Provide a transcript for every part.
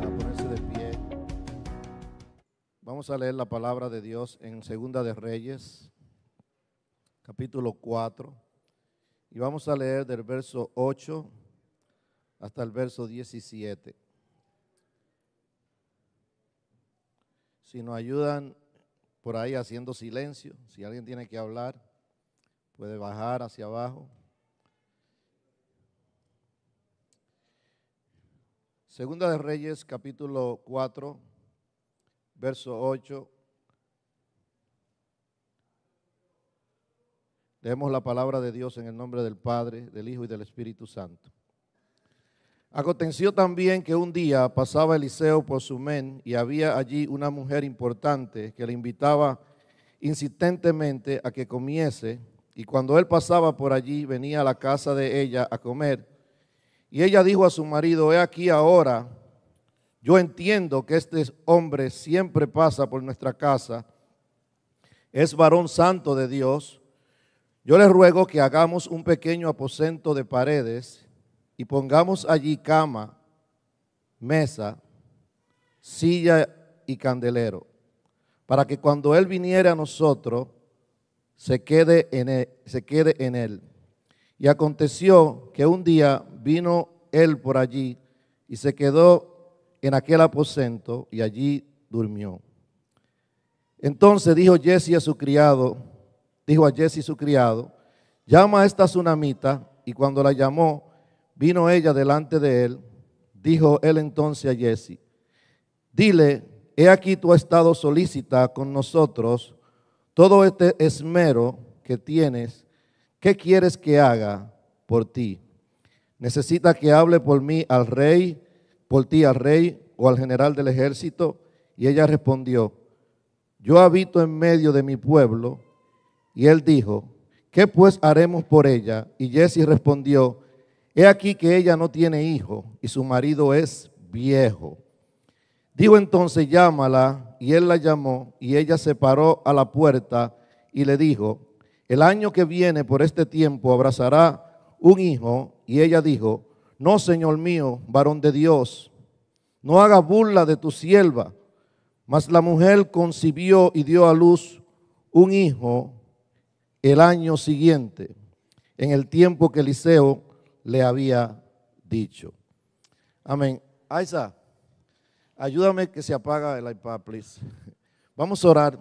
ponerse de pie. Vamos a leer la palabra de Dios en Segunda de Reyes, capítulo 4. Y vamos a leer del verso 8 hasta el verso 17. Si nos ayudan por ahí haciendo silencio, si alguien tiene que hablar, puede bajar hacia abajo. Segunda de Reyes, capítulo 4, verso 8. Leemos la palabra de Dios en el nombre del Padre, del Hijo y del Espíritu Santo. Aconteció también que un día pasaba Eliseo por men, y había allí una mujer importante que le invitaba insistentemente a que comiese. Y cuando él pasaba por allí, venía a la casa de ella a comer. Y ella dijo a su marido, he aquí ahora, yo entiendo que este hombre siempre pasa por nuestra casa, es varón santo de Dios. Yo le ruego que hagamos un pequeño aposento de paredes y pongamos allí cama, mesa, silla y candelero, para que cuando él viniere a nosotros, se quede en él. E, se quede en él. Y aconteció que un día vino él por allí y se quedó en aquel aposento y allí durmió. Entonces dijo Jesse a su criado, dijo a Jesse su criado, llama a esta tsunamita y cuando la llamó, vino ella delante de él, dijo él entonces a Jesse, dile, he aquí tú has estado solícita con nosotros, todo este esmero que tienes ¿qué quieres que haga por ti? ¿Necesita que hable por mí al rey, por ti al rey o al general del ejército? Y ella respondió, yo habito en medio de mi pueblo. Y él dijo, ¿qué pues haremos por ella? Y Jesse respondió, he aquí que ella no tiene hijo y su marido es viejo. Dijo entonces, llámala, y él la llamó, y ella se paró a la puerta y le dijo, el año que viene por este tiempo abrazará un hijo. Y ella dijo, no, Señor mío, varón de Dios, no haga burla de tu sierva. Mas la mujer concibió y dio a luz un hijo el año siguiente, en el tiempo que Eliseo le había dicho. Amén. Aiza, ayúdame que se apaga el iPad, please. Vamos a orar.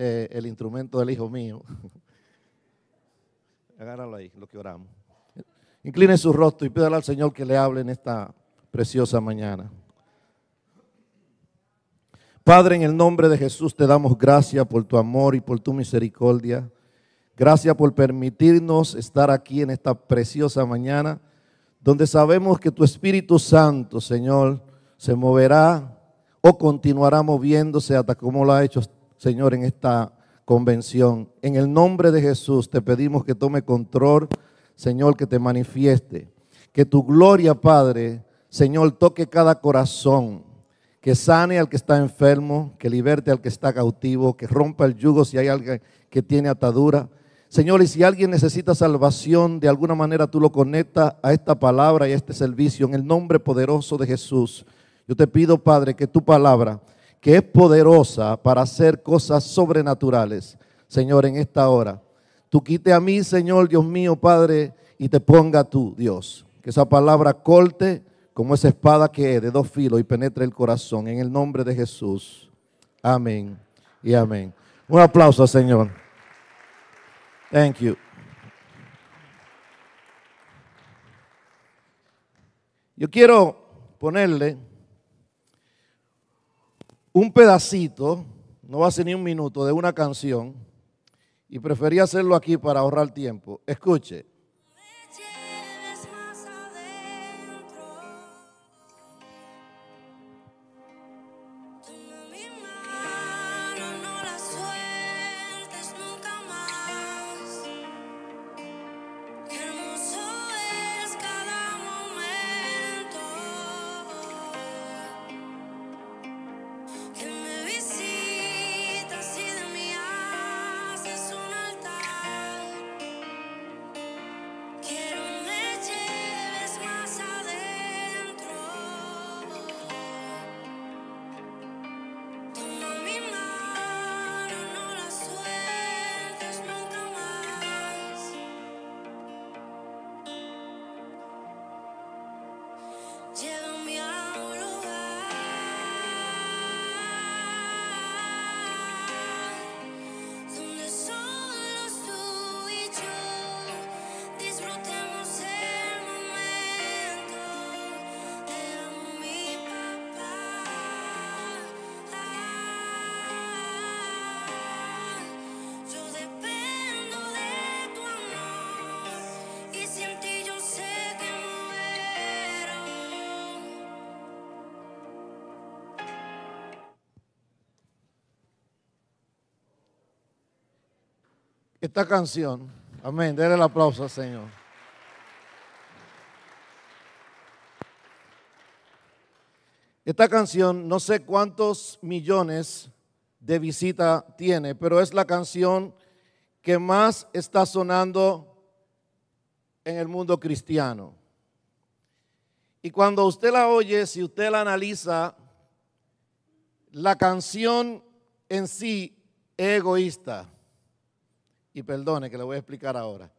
Eh, el instrumento del hijo mío. Agárralo ahí, lo que oramos. Incline su rostro y pídale al Señor que le hable en esta preciosa mañana. Padre, en el nombre de Jesús te damos gracias por tu amor y por tu misericordia. Gracias por permitirnos estar aquí en esta preciosa mañana, donde sabemos que tu Espíritu Santo, Señor, se moverá o continuará moviéndose hasta como lo ha hecho Señor, en esta convención. En el nombre de Jesús te pedimos que tome control, Señor, que te manifieste. Que tu gloria, Padre, Señor, toque cada corazón. Que sane al que está enfermo, que liberte al que está cautivo, que rompa el yugo si hay alguien que tiene atadura. Señor, y si alguien necesita salvación, de alguna manera tú lo conectas a esta palabra y a este servicio. En el nombre poderoso de Jesús, yo te pido, Padre, que tu palabra que es poderosa para hacer cosas sobrenaturales. Señor, en esta hora, tú quite a mí, Señor, Dios mío, Padre, y te ponga tú, Dios. Que esa palabra corte como esa espada que es de dos filos y penetre el corazón. En el nombre de Jesús. Amén y amén. Un aplauso, Señor. Thank you. Yo quiero ponerle un pedacito, no va a ser ni un minuto, de una canción, y preferí hacerlo aquí para ahorrar tiempo. Escuche. esta canción. Amén. Denle el aplauso Señor. Esta canción, no sé cuántos millones de visitas tiene, pero es la canción que más está sonando en el mundo cristiano. Y cuando usted la oye, si usted la analiza, la canción en sí es egoísta. Y perdone que le voy a explicar ahora.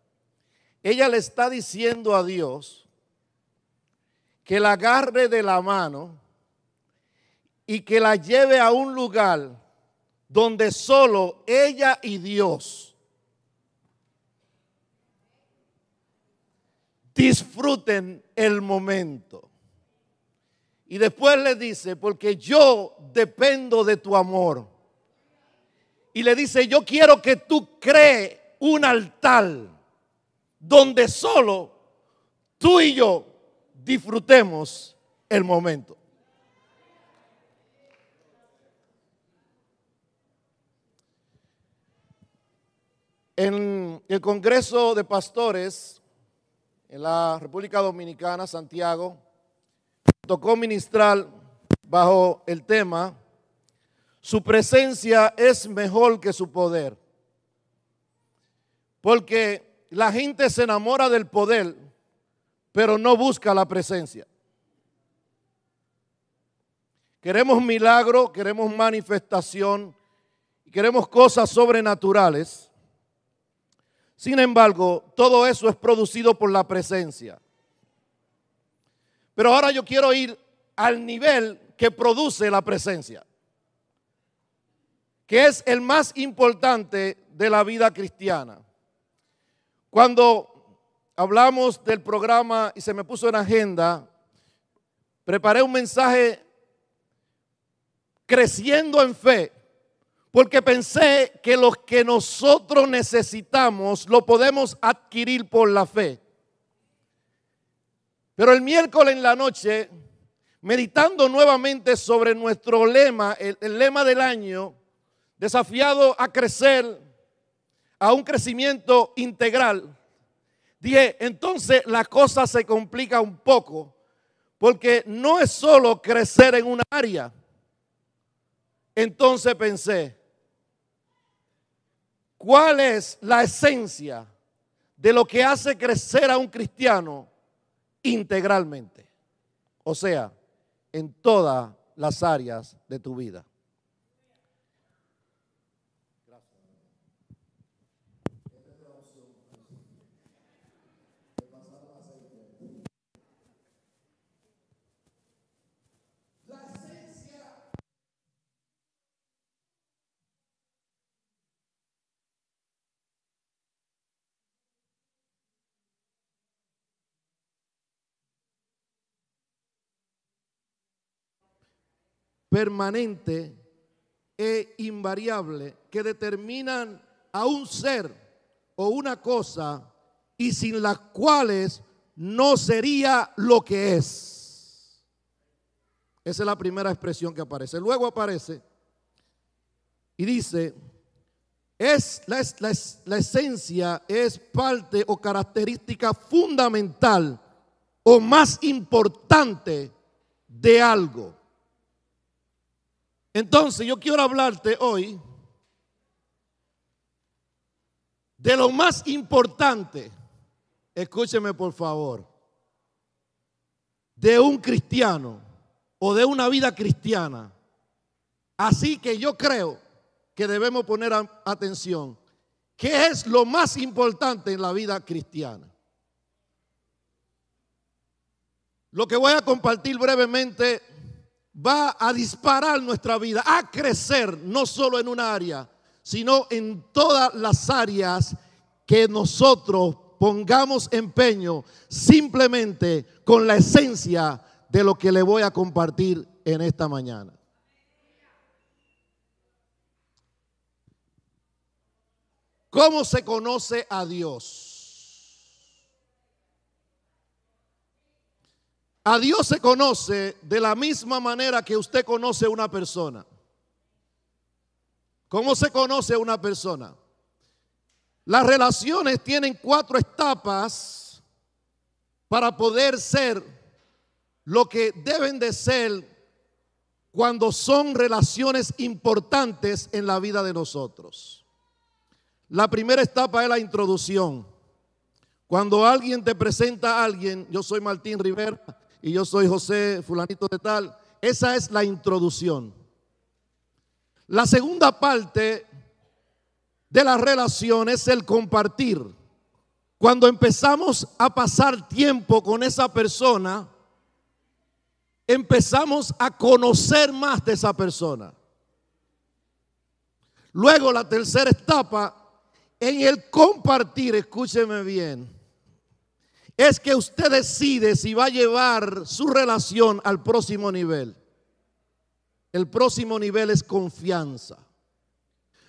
Ella le está diciendo a Dios que la agarre de la mano y que la lleve a un lugar donde solo ella y Dios disfruten el momento. Y después le dice, porque yo dependo de tu amor y le dice, yo quiero que tú crees un altar donde solo tú y yo disfrutemos el momento. En el Congreso de Pastores en la República Dominicana, Santiago, tocó ministrar bajo el tema su presencia es mejor que su poder. Porque la gente se enamora del poder, pero no busca la presencia. Queremos milagro, queremos manifestación, queremos cosas sobrenaturales. Sin embargo, todo eso es producido por la presencia. Pero ahora yo quiero ir al nivel que produce la presencia que es el más importante de la vida cristiana. Cuando hablamos del programa y se me puso en agenda, preparé un mensaje creciendo en fe, porque pensé que lo que nosotros necesitamos lo podemos adquirir por la fe. Pero el miércoles en la noche, meditando nuevamente sobre nuestro lema, el, el lema del año, desafiado a crecer, a un crecimiento integral, dije, entonces la cosa se complica un poco, porque no es solo crecer en una área. Entonces pensé, ¿cuál es la esencia de lo que hace crecer a un cristiano integralmente? O sea, en todas las áreas de tu vida. permanente e invariable que determinan a un ser o una cosa y sin las cuales no sería lo que es. Esa es la primera expresión que aparece. Luego aparece y dice, es, la, la esencia es parte o característica fundamental o más importante de algo. Entonces yo quiero hablarte hoy de lo más importante, escúcheme por favor, de un cristiano o de una vida cristiana. Así que yo creo que debemos poner atención. ¿Qué es lo más importante en la vida cristiana? Lo que voy a compartir brevemente va a disparar nuestra vida, a crecer, no solo en un área, sino en todas las áreas que nosotros pongamos empeño simplemente con la esencia de lo que le voy a compartir en esta mañana. ¿Cómo se conoce a Dios? A Dios se conoce de la misma manera que usted conoce a una persona. ¿Cómo se conoce a una persona? Las relaciones tienen cuatro etapas para poder ser lo que deben de ser cuando son relaciones importantes en la vida de nosotros. La primera etapa es la introducción. Cuando alguien te presenta a alguien, yo soy Martín Rivera, y yo soy José fulanito de tal. Esa es la introducción. La segunda parte de la relación es el compartir. Cuando empezamos a pasar tiempo con esa persona, empezamos a conocer más de esa persona. Luego la tercera etapa, en el compartir, escúcheme bien, es que usted decide si va a llevar su relación al próximo nivel. El próximo nivel es confianza.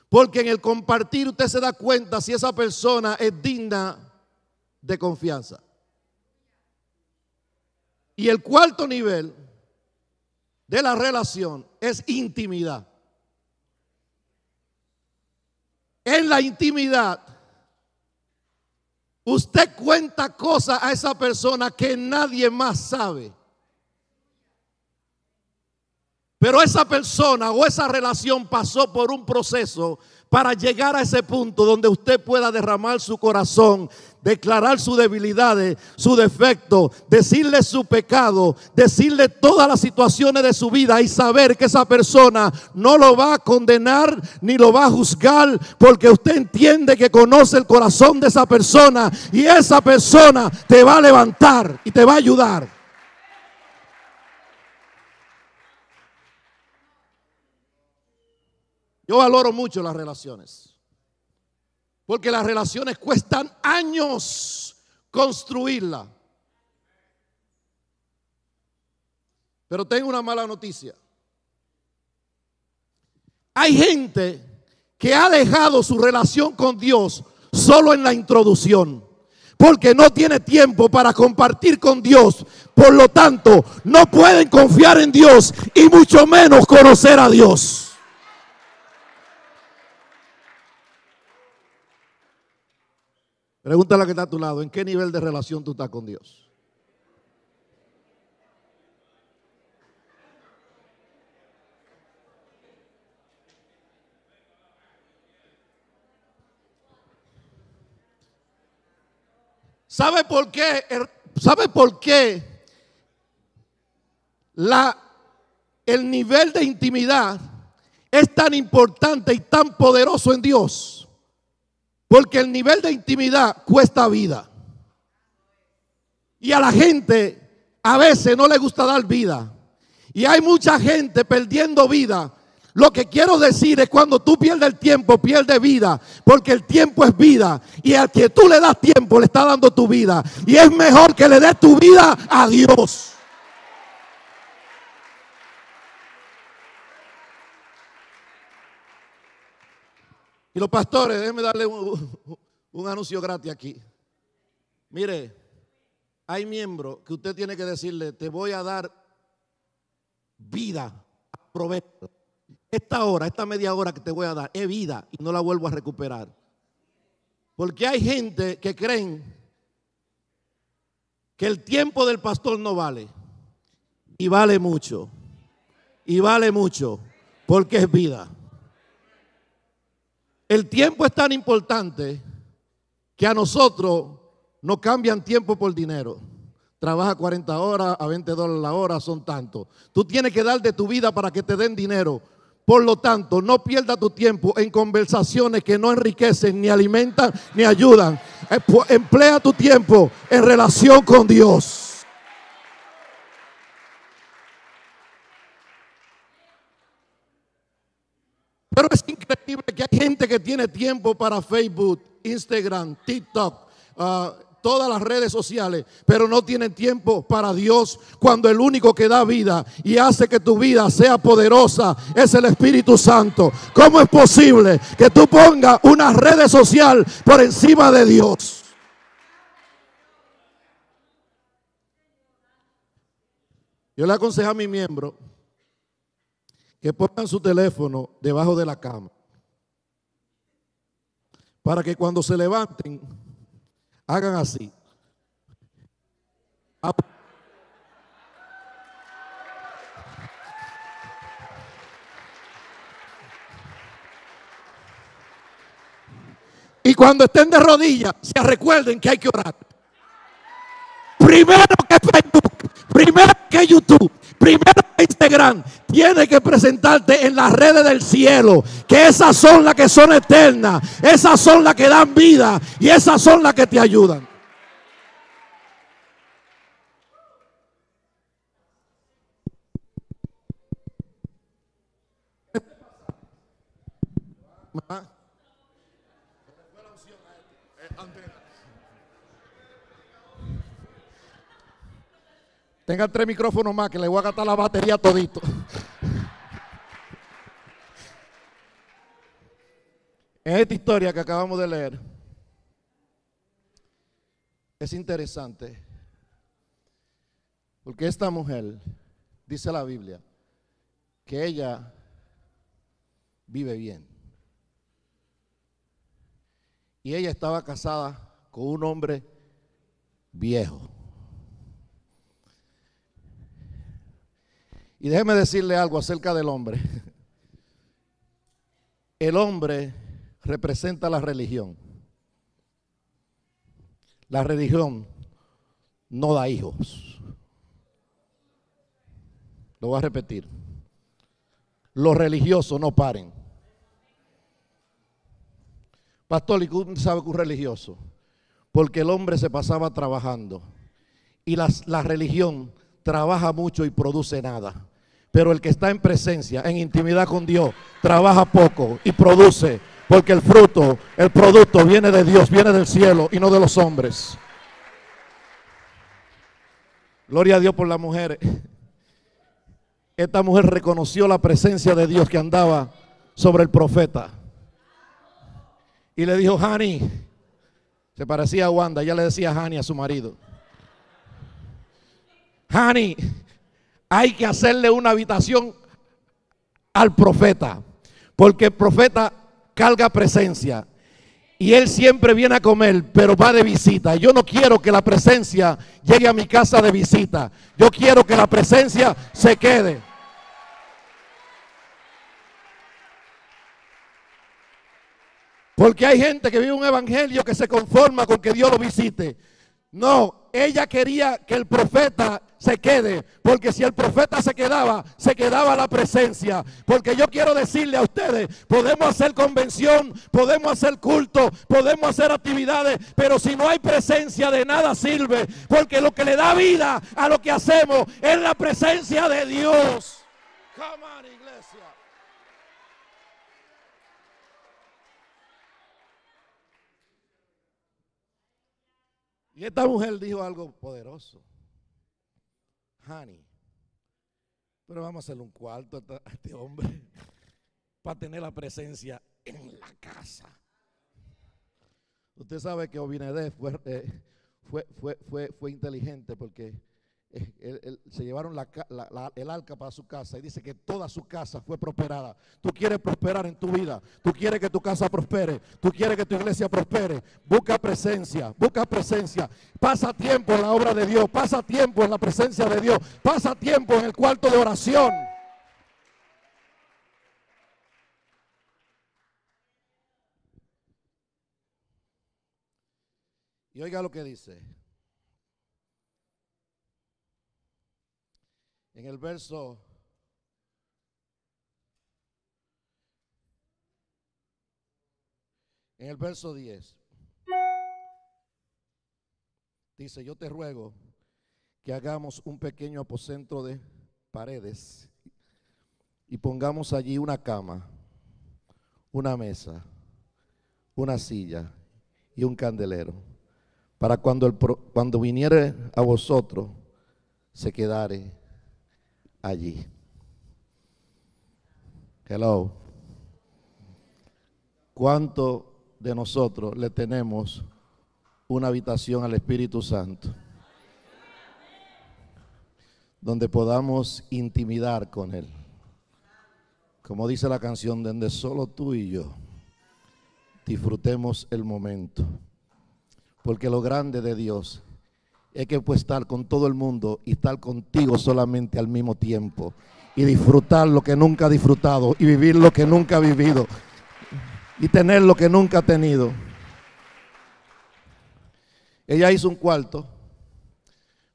Porque en el compartir usted se da cuenta si esa persona es digna de confianza. Y el cuarto nivel de la relación es intimidad. En la intimidad Usted cuenta cosas a esa persona que nadie más sabe. Pero esa persona o esa relación pasó por un proceso para llegar a ese punto donde usted pueda derramar su corazón, declarar sus debilidades, su defecto, decirle su pecado, decirle todas las situaciones de su vida y saber que esa persona no lo va a condenar ni lo va a juzgar porque usted entiende que conoce el corazón de esa persona y esa persona te va a levantar y te va a ayudar. Yo valoro mucho las relaciones. Porque las relaciones cuestan años construirlas. Pero tengo una mala noticia. Hay gente que ha dejado su relación con Dios solo en la introducción. Porque no tiene tiempo para compartir con Dios. Por lo tanto, no pueden confiar en Dios y mucho menos conocer a Dios. Pregúntale a la que está a tu lado, ¿en qué nivel de relación tú estás con Dios? ¿Sabe por qué? Er, ¿Sabe por qué la, el nivel de intimidad es tan importante y tan poderoso en Dios? Porque el nivel de intimidad cuesta vida. Y a la gente a veces no le gusta dar vida. Y hay mucha gente perdiendo vida. Lo que quiero decir es cuando tú pierdes el tiempo, pierdes vida. Porque el tiempo es vida. Y al que tú le das tiempo, le está dando tu vida. Y es mejor que le des tu vida a Dios. Y los pastores, déjenme darle un, anuncio gratis aquí. Mire, hay miembros que usted tiene que decirle, te voy a dar vida, aprovecha. Esta hora, esta media hora que te voy a dar es vida y no la vuelvo a recuperar. Porque hay gente que creen que el tiempo del pastor no vale. Y vale mucho. Y vale mucho porque es vida. El tiempo es tan importante que a nosotros no cambian tiempo por dinero. Trabaja 40 horas a 20 dólares la hora, son tantos. Tú tienes que dar de tu vida para que te den dinero. Por lo tanto, no pierdas tu tiempo en conversaciones que no enriquecen, ni alimentan, ni ayudan. Eh, pues, emplea tu tiempo en relación con Dios. Pero es increíble que hay gente que tiene tiempo para Facebook, Instagram, TikTok, ah, todas las redes sociales, pero no tienen tiempo para Dios cuando el único que da vida y hace que tu vida sea poderosa es el Espíritu Santo. ¿Cómo es posible que tú pongas una red social por encima de Dios? Yo le aconsejo a mi miembro que pongan su teléfono debajo de la cama. Para que cuando se levanten, hagan así. Y cuando estén de rodillas, se recuerden que hay que orar. Primero que Facebook, primero que YouTube, Primero Instagram, tiene que presentarte en las redes del cielo, que esas son las que son eternas, esas son las que dan vida y esas son las que te ayudan. Tengan tres micrófonos más que les voy a gastar la batería todito. en esta historia que acabamos de leer, es interesante porque esta mujer, dice la Biblia, que ella vive bien. Y ella estaba casada con un hombre viejo. Y déjeme decirle algo acerca del hombre. El hombre representa la religión. La religión no da hijos. Lo voy a repetir. Los religiosos no paren. Pastor, ¿y sabe que un religioso? Porque el hombre se pasaba trabajando. Y la religión trabaja mucho y produce nada. Pero el que está en presencia, en intimidad con Dios, trabaja poco y produce, porque el fruto, el producto viene de Dios, viene del cielo y no de los hombres. Gloria a Dios por la mujer. Esta mujer reconoció la presencia de Dios que andaba sobre el profeta. Y le dijo, Hani, se parecía a Wanda, ya le decía Hani a su marido. Hani, hay que hacerle una habitación al profeta, porque el profeta carga presencia y él siempre viene a comer, pero va de visita. Yo no quiero que la presencia llegue a mi casa de visita. Yo quiero que la presencia se quede. Porque hay gente que vive un evangelio que se conforma con que Dios lo visite. No, ella quería que el profeta se quede, porque si el profeta se quedaba, se quedaba la presencia. Porque yo quiero decirle a ustedes, podemos hacer convención, podemos hacer culto, podemos hacer actividades, pero si no hay presencia de nada sirve, porque lo que le da vida a lo que hacemos es la presencia de Dios. Y esta mujer dijo algo poderoso pero vamos a hacerle un cuarto a este hombre para tener la presencia en la casa. Usted sabe que Obinedez eh, fue, fue, fue, fue, inteligente porque se llevaron el arca para su casa y dice que toda su casa fue prosperada. Tú quieres prosperar en tu vida, tú quieres que tu casa prospere, tú quieres que tu iglesia prospere. Busca presencia, busca presencia. Pasa tiempo en la obra de Dios, pasa tiempo en la presencia de Dios, pasa tiempo en el cuarto de oración. Y oiga lo que dice, en el verso en el verso 10. Dice, yo te ruego que hagamos un pequeño aposento de paredes y pongamos allí una cama, una mesa, una silla y un candelero, para cuando, el, cuando viniere a vosotros se quedare allí. Hello. cuánto de nosotros le tenemos una habitación al Espíritu Santo? Donde podamos intimidar con Él. Como dice la canción, donde solo tú y yo disfrutemos el momento. Porque lo grande de Dios es que puede estar con todo el mundo y estar contigo solamente al mismo tiempo. Y disfrutar lo que nunca ha disfrutado y vivir lo que nunca ha vivido y tener lo que nunca ha tenido. Ella hizo un cuarto,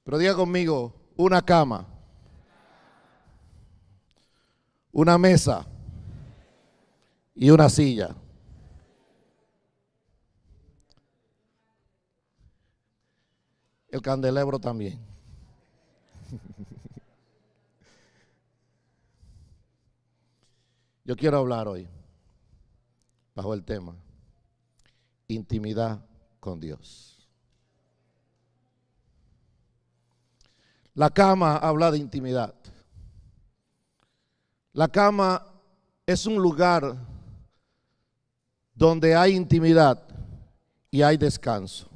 pero diga conmigo, una cama, una mesa y una silla. el candelabro también. Yo quiero hablar hoy bajo el tema intimidad con Dios. La cama habla de intimidad. La cama es un lugar donde hay intimidad y hay descanso.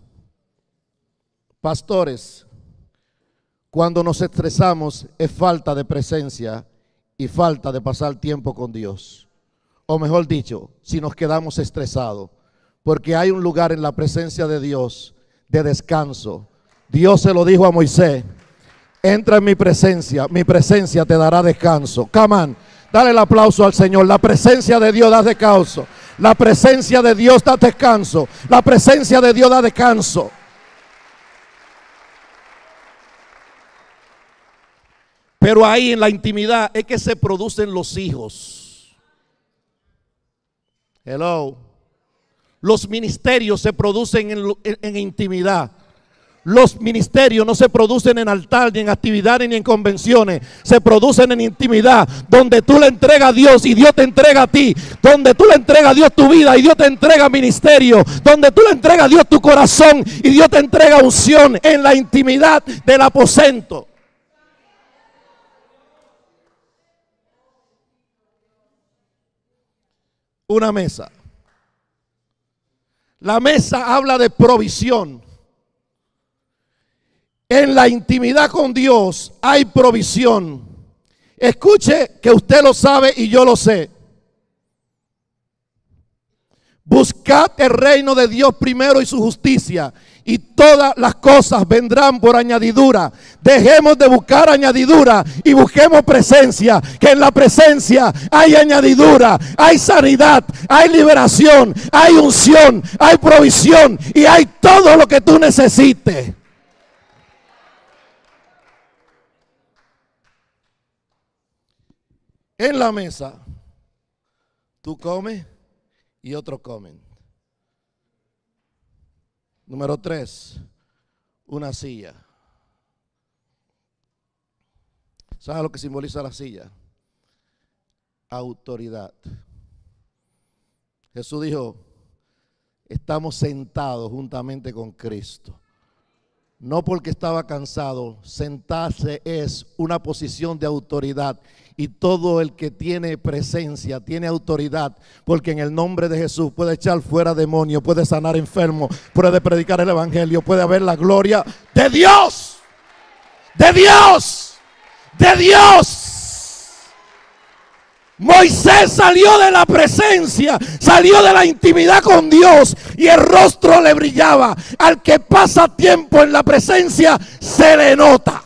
Pastores, cuando nos estresamos es falta de presencia y falta de pasar tiempo con Dios. O mejor dicho, si nos quedamos estresados, porque hay un lugar en la presencia de Dios de descanso. Dios se lo dijo a Moisés, entra en mi presencia, mi presencia te dará descanso. Come dale el aplauso al Señor, la presencia de Dios da descanso. La presencia de Dios da descanso. La presencia de Dios da descanso. Pero ahí en la intimidad es que se producen los hijos. Hello. Los ministerios se producen en, intimidad. Los ministerios no se producen en altar, ni en actividades, ni en convenciones. Se producen en intimidad, donde tú le entregas a Dios y Dios te entrega a ti. Donde tú le entregas a Dios tu vida y Dios te entrega ministerio. Donde tú le entregas a Dios tu corazón y Dios te entrega unción en la intimidad del aposento. una mesa. La mesa habla de provisión. En la intimidad con Dios hay provisión. Escuche que usted lo sabe y yo lo sé. Buscad el reino de Dios primero y su justicia y todas las cosas vendrán por añadidura. Dejemos de buscar añadidura y busquemos presencia, que en la presencia hay añadidura, hay sanidad, hay liberación, hay unción, hay provisión y hay todo lo que tú necesites. En la mesa, tú comes y otros comen. Número tres, una silla. ¿Sabes lo que simboliza la silla? Autoridad. Jesús dijo, estamos sentados juntamente con Cristo no porque estaba cansado. Sentarse es una posición de autoridad. Y todo el que tiene presencia, tiene autoridad, porque en el nombre de Jesús puede echar fuera demonios, puede sanar enfermos, puede predicar el Evangelio, puede haber la gloria de Dios, de Dios, de Dios. Moisés salió de la presencia, salió de la intimidad con Dios y el rostro le brillaba. Al que pasa tiempo en la presencia se le nota.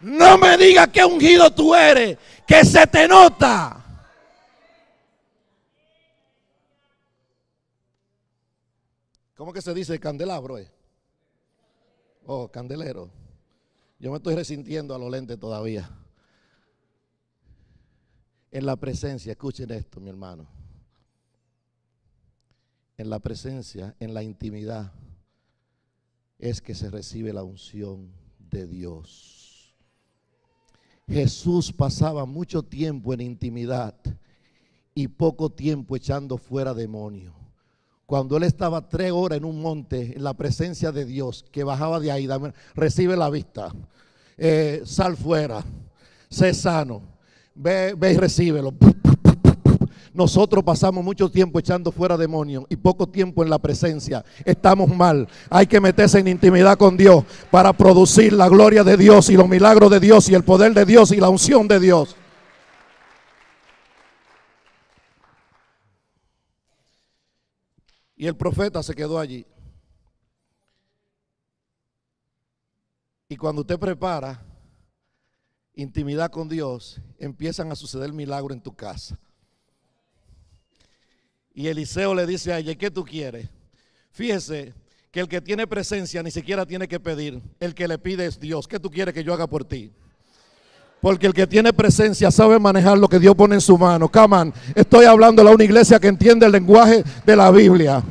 No me digas qué ungido tú eres, que se te nota. ¿Cómo que se dice candelabro? Eh? Oh, candelero. Yo me estoy resintiendo a los lentes todavía. En la presencia, escuchen esto, mi hermano. En la presencia, en la intimidad, es que se recibe la unción de Dios. Jesús pasaba mucho tiempo en intimidad y poco tiempo echando fuera demonios. Cuando él estaba tres horas en un monte, en la presencia de Dios, que bajaba de ahí, recibe la vista, eh, sal fuera, sé sano ve, y recíbelo. Nosotros pasamos mucho tiempo echando fuera demonios y poco tiempo en la presencia. Estamos mal. Hay que meterse en intimidad con Dios para producir la gloria de Dios y los milagros de Dios y el poder de Dios y la unción de Dios. Y el profeta se quedó allí. Y cuando usted prepara intimidad con Dios, empiezan a suceder milagros en tu casa. Y Eliseo le dice a ella, ¿qué tú quieres? Fíjese que el que tiene presencia ni siquiera tiene que pedir. El que le pide es Dios. ¿Qué tú quieres que yo haga por ti? Porque el que tiene presencia sabe manejar lo que Dios pone en su mano. Caman, estoy hablando a una iglesia que entiende el lenguaje de la Biblia.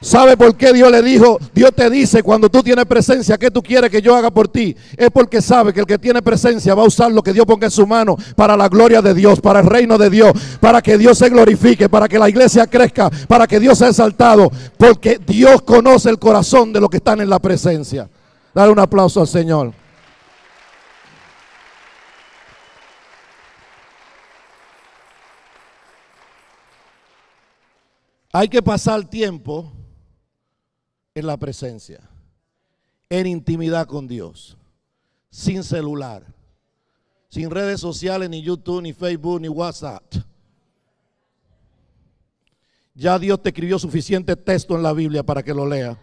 ¿Sabe por qué Dios le dijo? Dios te dice cuando tú tienes presencia, ¿qué tú quieres que yo haga por ti? Es porque sabe que el que tiene presencia va a usar lo que Dios ponga en su mano para la gloria de Dios, para el reino de Dios, para que Dios se glorifique, para que la iglesia crezca, para que Dios sea exaltado. Porque Dios conoce el corazón de los que están en la presencia. Dale un aplauso al Señor. Hay que pasar tiempo en la presencia, en intimidad con Dios, sin celular, sin redes sociales, ni YouTube, ni Facebook, ni WhatsApp. Ya Dios te escribió suficiente texto en la Biblia para que lo lea.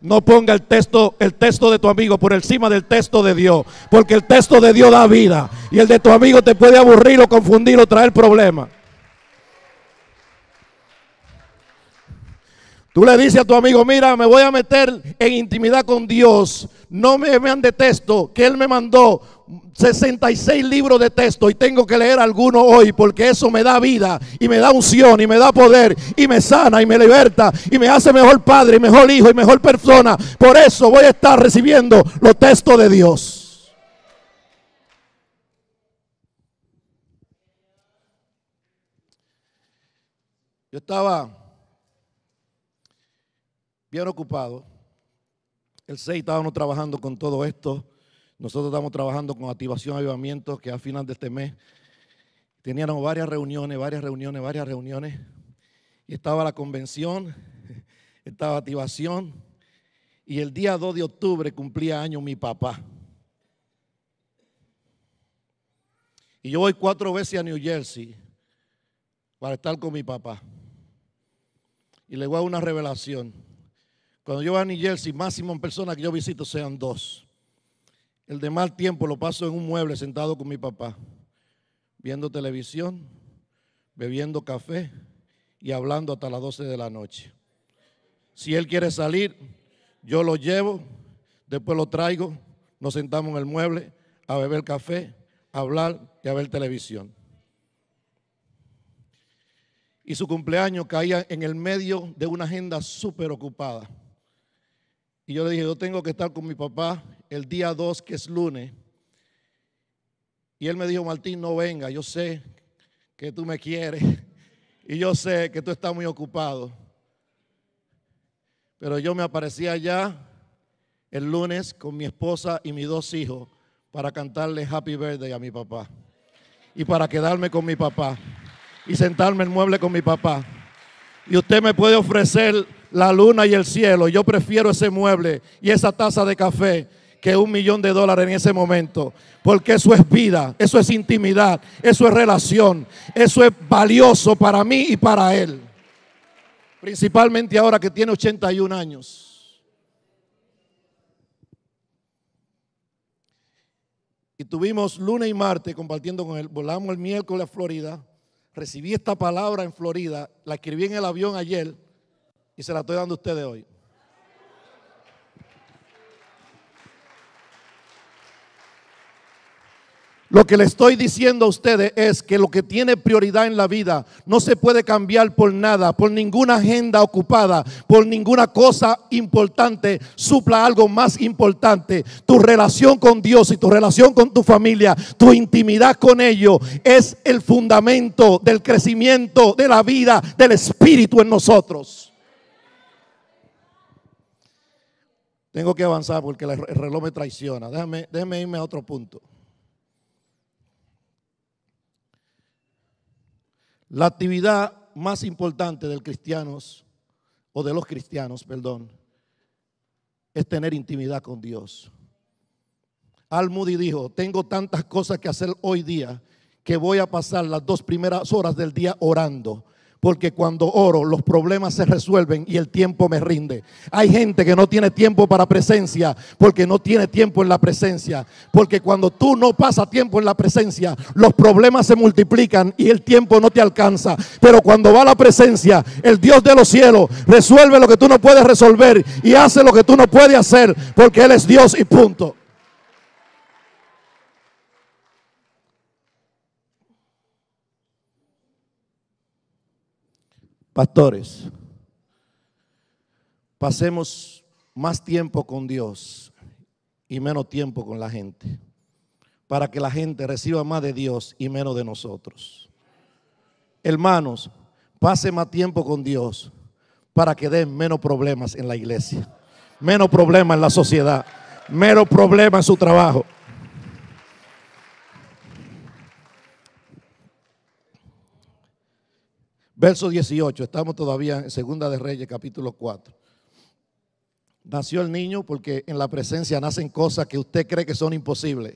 No ponga el texto, el texto de tu amigo por encima del texto de Dios, porque el texto de Dios da vida y el de tu amigo te puede aburrir o confundir o traer problemas. Tú le dices a tu amigo, mira, me voy a meter en intimidad con Dios. No me han de texto, que Él me mandó 66 libros de texto y tengo que leer alguno hoy porque eso me da vida y me da unción y me da poder y me sana y me liberta y me hace mejor padre y mejor hijo y mejor persona. Por eso voy a estar recibiendo los textos de Dios. Yo estaba era ocupado El 6 estábamos trabajando con todo esto. Nosotros estamos trabajando con activación avivamiento que a final de este mes teníamos varias reuniones, varias reuniones, varias reuniones. Y estaba la convención, estaba activación. Y el día 2 de octubre cumplía año mi papá. Y yo voy cuatro veces a New Jersey para estar con mi papá. Y le voy a una revelación. Cuando yo voy a New Jersey, máximo en persona que yo visito sean dos. El de mal tiempo lo paso en un mueble sentado con mi papá, viendo televisión, bebiendo café y hablando hasta las 12 de la noche. Si él quiere salir, yo lo llevo, después lo traigo, nos sentamos en el mueble a beber café, a hablar y a ver televisión. Y su cumpleaños caía en el medio de una agenda súper ocupada. Y yo le dije, yo tengo que estar con mi papá el día 2, que es lunes. Y él me dijo, Martín, no venga, yo sé que tú me quieres y yo sé que tú estás muy ocupado. Pero yo me aparecí allá el lunes con mi esposa y mis dos hijos para cantarle Happy Birthday a mi papá. Y para quedarme con mi papá. Y sentarme en el mueble con mi papá. Y usted me puede ofrecer la luna y el cielo. Yo prefiero ese mueble y esa taza de café que un millón de dólares en ese momento. Porque eso es vida, eso es intimidad, eso es relación, eso es valioso para mí y para él. Principalmente ahora que tiene 81 años. Y tuvimos luna y martes compartiendo con él. Volamos el miércoles a Florida. Recibí esta palabra en Florida. La escribí en el avión ayer. Y se la estoy dando a ustedes hoy. Lo que le estoy diciendo a ustedes es que lo que tiene prioridad en la vida no se puede cambiar por nada, por ninguna agenda ocupada, por ninguna cosa importante. Supla algo más importante. Tu relación con Dios y tu relación con tu familia, tu intimidad con ellos es el fundamento del crecimiento de la vida del Espíritu en nosotros. Tengo que avanzar porque el reloj me traiciona. Déjame, irme a otro punto. La actividad más importante del cristiano, o de los cristianos, perdón, es tener intimidad con Dios. Al dijo, tengo tantas cosas que hacer hoy día que voy a pasar las dos primeras horas del día orando porque cuando oro los problemas se resuelven y el tiempo me rinde. Hay gente que no tiene tiempo para presencia porque no tiene tiempo en la presencia. Porque cuando tú no pasas tiempo en la presencia, los problemas se multiplican y el tiempo no te alcanza. Pero cuando va la presencia, el Dios de los cielos resuelve lo que tú no puedes resolver y hace lo que tú no puedes hacer porque Él es Dios y punto. Pastores, pasemos más tiempo con Dios y menos tiempo con la gente, para que la gente reciba más de Dios y menos de nosotros. Hermanos, pase más tiempo con Dios para que den menos problemas en la iglesia, menos problemas en la sociedad, menos problemas en su trabajo. Verso 18, estamos todavía en Segunda de Reyes, capítulo 4. Nació el niño porque en la presencia nacen cosas que usted cree que son imposibles.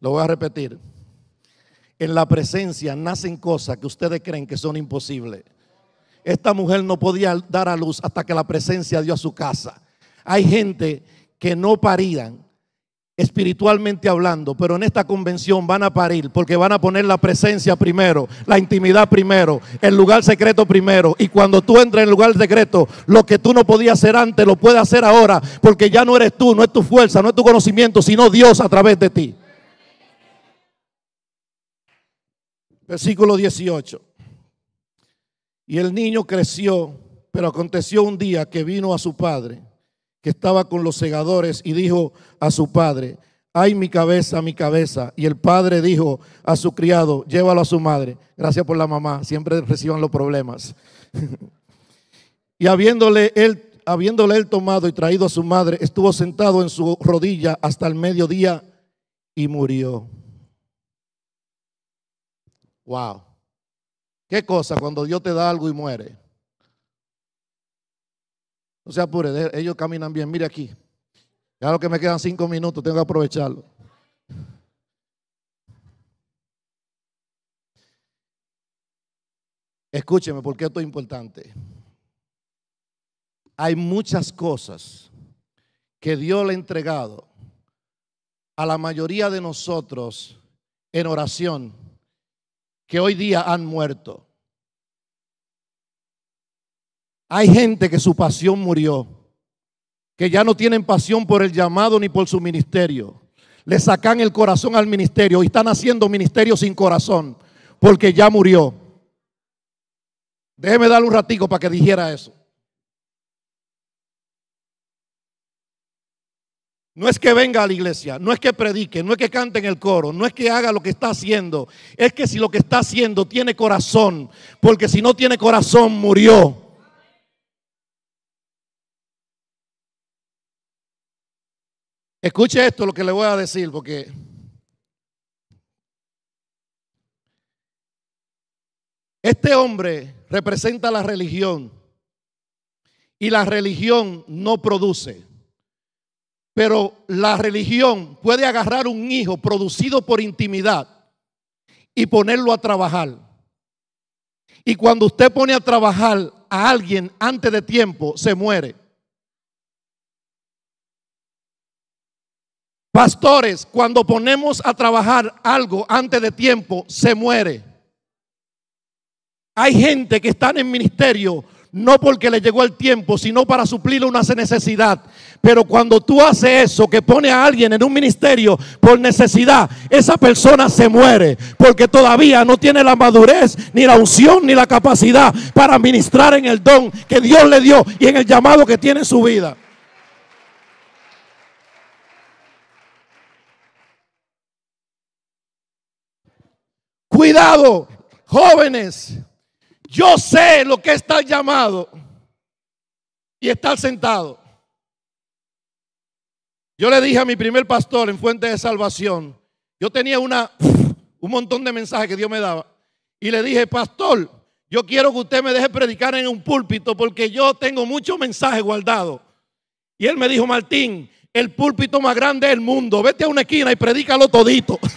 Lo voy a repetir. En la presencia nacen cosas que ustedes creen que son imposibles. Esta mujer no podía dar a luz hasta que la presencia dio a su casa. Hay gente que no parían espiritualmente hablando, pero en esta convención van a parir porque van a poner la presencia primero, la intimidad primero, el lugar secreto primero. Y cuando tú entras en el lugar secreto, lo que tú no podías hacer antes, lo puedes hacer ahora, porque ya no eres tú, no es tu fuerza, no es tu conocimiento, sino Dios a través de ti. Versículo 18. Y el niño creció, pero aconteció un día que vino a su padre que estaba con los segadores y dijo a su padre, ay mi cabeza, mi cabeza. Y el padre dijo a su criado, llévalo a su madre. Gracias por la mamá, siempre reciban los problemas. y habiéndole él, habiéndole él tomado y traído a su madre, estuvo sentado en su rodilla hasta el mediodía y murió. Wow. Qué cosa cuando Dios te da algo y muere. No sea apure, ellos caminan bien. Mire aquí. Ya lo que me quedan cinco minutos, tengo que aprovecharlo. Escúcheme, porque esto es importante. Hay muchas cosas que Dios le ha entregado a la mayoría de nosotros en oración que hoy día han muerto. Hay gente que su pasión murió, que ya no tienen pasión por el llamado ni por su ministerio. Le sacan el corazón al ministerio y están haciendo ministerio sin corazón, porque ya murió. Déjeme darle un ratico para que dijera eso. No es que venga a la iglesia, no es que predique, no es que cante en el coro, no es que haga lo que está haciendo. Es que si lo que está haciendo tiene corazón, porque si no tiene corazón, murió. Escuche esto lo que le voy a decir, porque este hombre representa la religión y la religión no produce. Pero la religión puede agarrar un hijo producido por intimidad y ponerlo a trabajar. Y cuando usted pone a trabajar a alguien antes de tiempo, se muere. Pastores, cuando ponemos a trabajar algo antes de tiempo, se muere. Hay gente que está en ministerio no porque le llegó el tiempo, sino para suplir una necesidad. Pero cuando tú haces eso, que pone a alguien en un ministerio por necesidad, esa persona se muere porque todavía no tiene la madurez, ni la unción, ni la capacidad para administrar en el don que Dios le dio y en el llamado que tiene su vida. Cuidado, jóvenes. Yo sé lo que está llamado y estar sentado. Yo le dije a mi primer pastor en Fuente de Salvación, yo tenía una, un montón de mensajes que Dios me daba. Y le dije, pastor, yo quiero que usted me deje predicar en un púlpito porque yo tengo muchos mensajes guardados. Y él me dijo, Martín, el púlpito más grande del mundo, vete a una esquina y predícalo todito.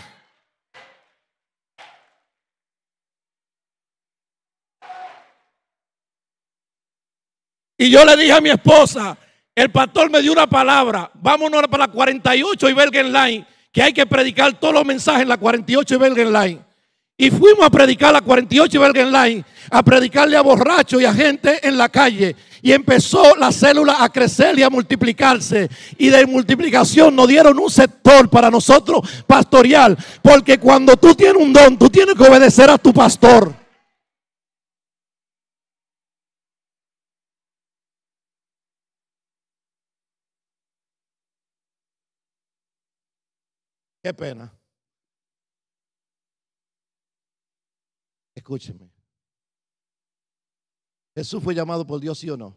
Y yo le dije a mi esposa, el pastor me dio una palabra, vámonos para la 48 y Belgen Line, que hay que predicar todos los mensajes en la 48 y Belgen Line. Y fuimos a predicar la 48 y en Line, a predicarle a borrachos y a gente en la calle. Y empezó la célula a crecer y a multiplicarse. Y de multiplicación nos dieron un sector para nosotros pastoral. Porque cuando tú tienes un don, tú tienes que obedecer a tu pastor. Qué pena. Escúcheme. Jesús fue llamado por Dios, sí o no.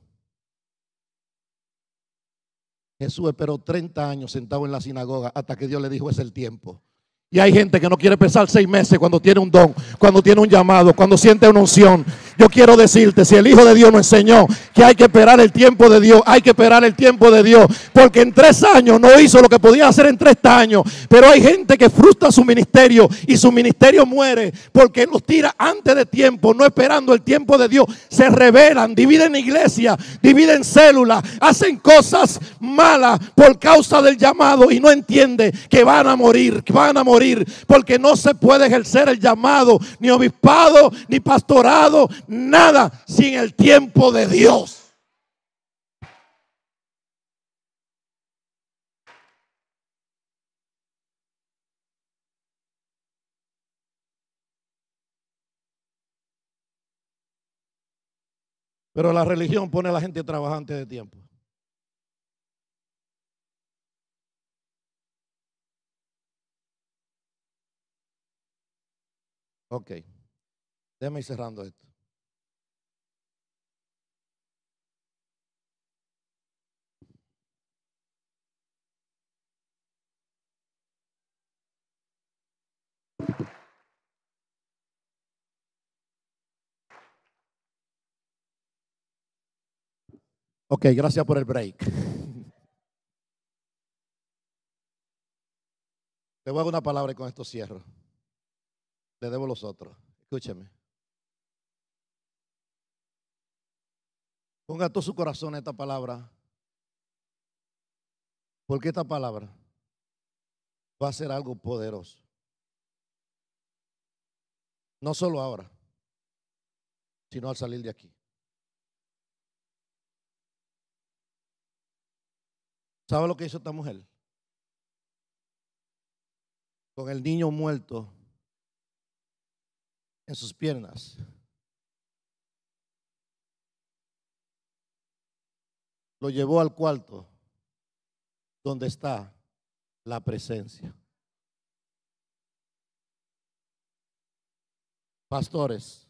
Jesús esperó 30 años sentado en la sinagoga hasta que Dios le dijo es el tiempo. Y hay gente que no quiere pesar seis meses cuando tiene un don, cuando tiene un llamado, cuando siente una unción. Yo quiero decirte, si el Hijo de Dios nos enseñó que hay que esperar el tiempo de Dios, hay que esperar el tiempo de Dios, porque en tres años no hizo lo que podía hacer en tres años, pero hay gente que frustra su ministerio y su ministerio muere porque los tira antes de tiempo, no esperando el tiempo de Dios. Se rebelan, dividen iglesia, dividen células, hacen cosas malas por causa del llamado y no entiende que van a morir, que van a morir, porque no se puede ejercer el llamado, ni obispado, ni pastorado, nada sin el tiempo de Dios. Pero la religión pone a la gente antes de tiempo. Ok. Déjame ir cerrando esto. Ok, gracias por el break. Le voy a dar una palabra y con esto cierro. Le debo los otros. Escúcheme. Ponga todo su corazón en esta palabra. Porque esta palabra va a ser algo poderoso. No solo ahora, sino al salir de aquí. ¿Sabe lo que hizo esta mujer? Con el niño muerto en sus piernas. Lo llevó al cuarto donde está la presencia. pastores,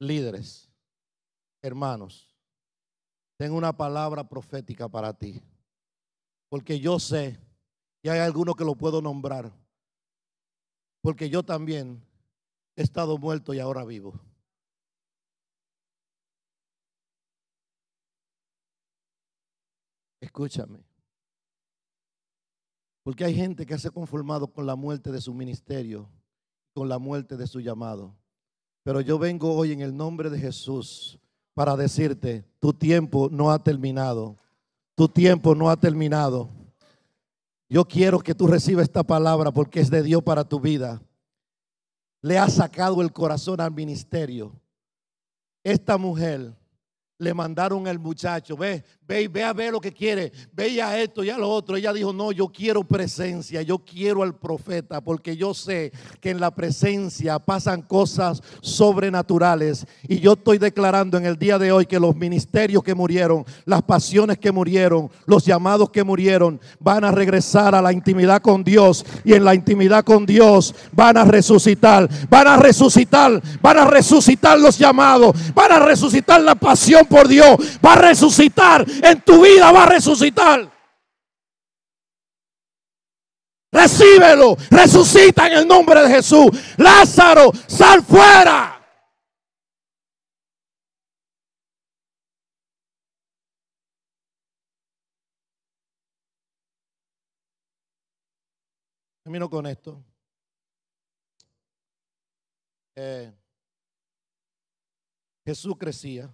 líderes, hermanos, tengo una palabra profética para ti. Porque yo sé, y hay alguno que lo puedo nombrar, porque yo también he estado muerto y ahora vivo. Escúchame. Porque hay gente que se ha conformado con la muerte de su ministerio con la muerte de su llamado. Pero yo vengo hoy en el nombre de Jesús para decirte, tu tiempo no ha terminado. Tu tiempo no ha terminado. Yo quiero que tú recibas esta palabra porque es de Dios para tu vida. Le ha sacado el corazón al ministerio. Esta mujer le mandaron al muchacho, ve, ve, ve a ver lo que quiere, ve a esto, y a lo otro. Ella dijo, no, yo quiero presencia, yo quiero al profeta, porque yo sé que en la presencia pasan cosas sobrenaturales. Y yo estoy declarando en el día de hoy que los ministerios que murieron, las pasiones que murieron, los llamados que murieron, van a regresar a la intimidad con Dios. Y en la intimidad con Dios van a resucitar, van a resucitar, van a resucitar los llamados, van a resucitar la pasión por Dios. Va a resucitar. En tu vida va a resucitar. Recíbelo. Resucita en el nombre de Jesús. Lázaro, sal fuera. Termino con esto. Eh, Jesús crecía.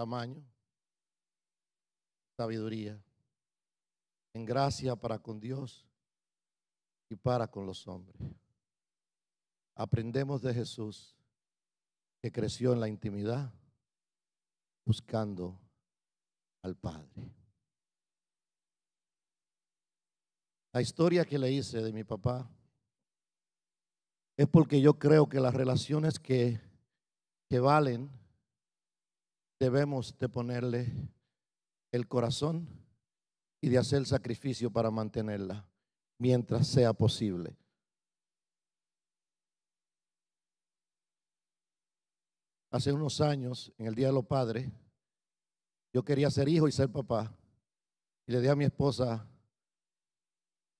tamaño, sabiduría, en gracia para con Dios y para con los hombres. Aprendemos de Jesús que creció en la intimidad buscando al Padre. La historia que le hice de mi papá es porque yo creo que las relaciones que, que valen debemos de ponerle el corazón y de hacer sacrificio para mantenerla mientras sea posible. Hace unos años, en el Día de los Padres, yo quería ser hijo y ser papá. Y le di a mi esposa,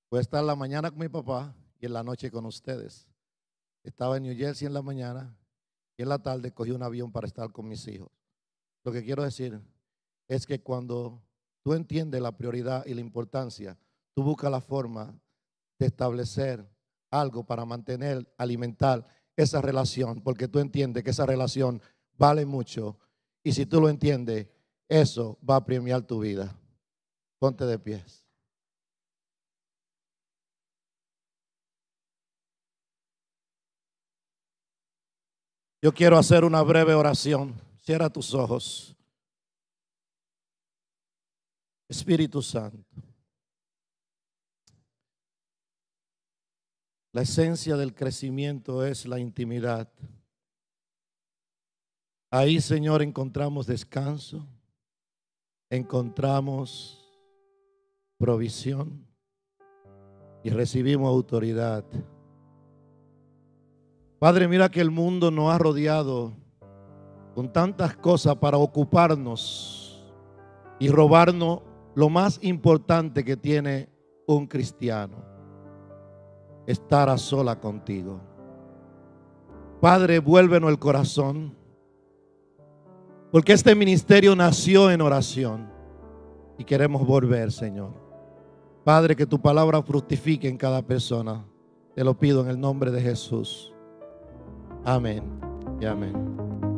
voy a estar la mañana con mi papá y en la noche con ustedes. Estaba en New Jersey en la mañana y en la tarde cogí un avión para estar con mis hijos. Lo que quiero decir es que cuando tú entiendes la prioridad y la importancia, tú buscas la forma de establecer algo para mantener, alimentar esa relación, porque tú entiendes que esa relación vale mucho y si tú lo entiendes, eso va a premiar tu vida. Ponte de pies. Yo quiero hacer una breve oración. Cierra tus ojos. Espíritu Santo. La esencia del crecimiento es la intimidad. Ahí, Señor, encontramos descanso, encontramos provisión y recibimos autoridad. Padre, mira que el mundo nos ha rodeado con tantas cosas para ocuparnos y robarnos lo más importante que tiene un cristiano, estar a sola contigo. Padre, vuélvenos el corazón, porque este ministerio nació en oración y queremos volver, Señor. Padre, que tu palabra fructifique en cada persona. Te lo pido en el nombre de Jesús. Amén y amén.